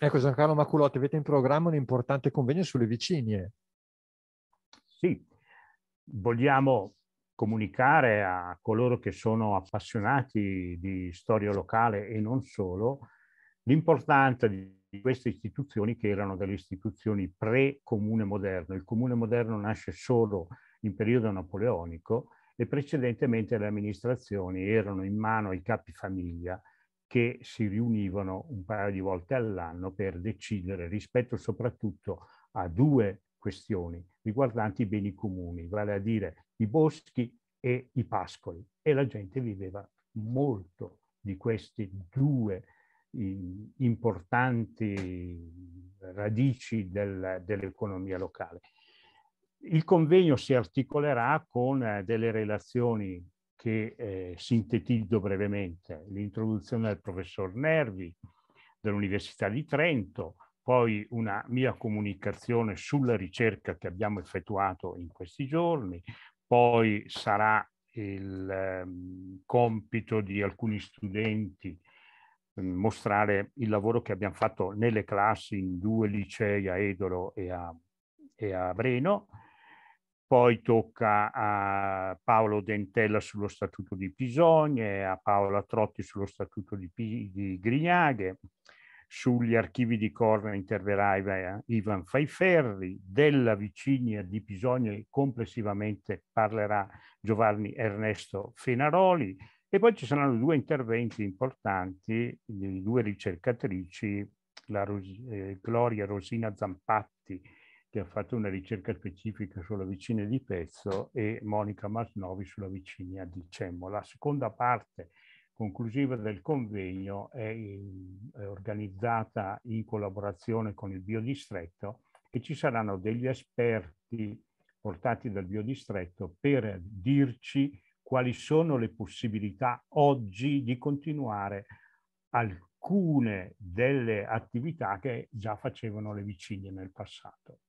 Ecco Giancarlo Maculotti, avete in programma un importante convegno sulle vicinie. Sì, vogliamo comunicare a coloro che sono appassionati di storia locale e non solo l'importanza di queste istituzioni che erano delle istituzioni pre-comune moderno. Il comune moderno nasce solo in periodo napoleonico e precedentemente le amministrazioni erano in mano ai capi famiglia che si riunivano un paio di volte all'anno per decidere rispetto soprattutto a due questioni riguardanti i beni comuni, vale a dire i boschi e i pascoli. E la gente viveva molto di queste due in, importanti radici del, dell'economia locale. Il convegno si articolerà con eh, delle relazioni che eh, sintetizzo brevemente, l'introduzione del professor Nervi dell'Università di Trento, poi una mia comunicazione sulla ricerca che abbiamo effettuato in questi giorni, poi sarà il eh, compito di alcuni studenti eh, mostrare il lavoro che abbiamo fatto nelle classi in due licei a Edolo e a, e a Breno, poi tocca a Paolo Carlo Dentella sullo Statuto di Pisogne, a Paola Trotti sullo Statuto di, P- di Grignaghe, sugli archivi di Corna interverrà Ivan Faiferri, della vicinia di Pisogne complessivamente parlerà Giovanni Ernesto Fenaroli e poi ci saranno due interventi importanti di due ricercatrici, Ros- eh, Gloria Rosina Zampatti che ha fatto una ricerca specifica sulla vicina di Pezzo e Monica Masnovi sulla vicina di Cemmo. La seconda parte conclusiva del convegno è, in, eh, è organizzata in collaborazione con il biodistretto e ci saranno degli esperti portati dal biodistretto per dirci quali sono le possibilità oggi di continuare alcune delle attività che già facevano le vicine nel passato.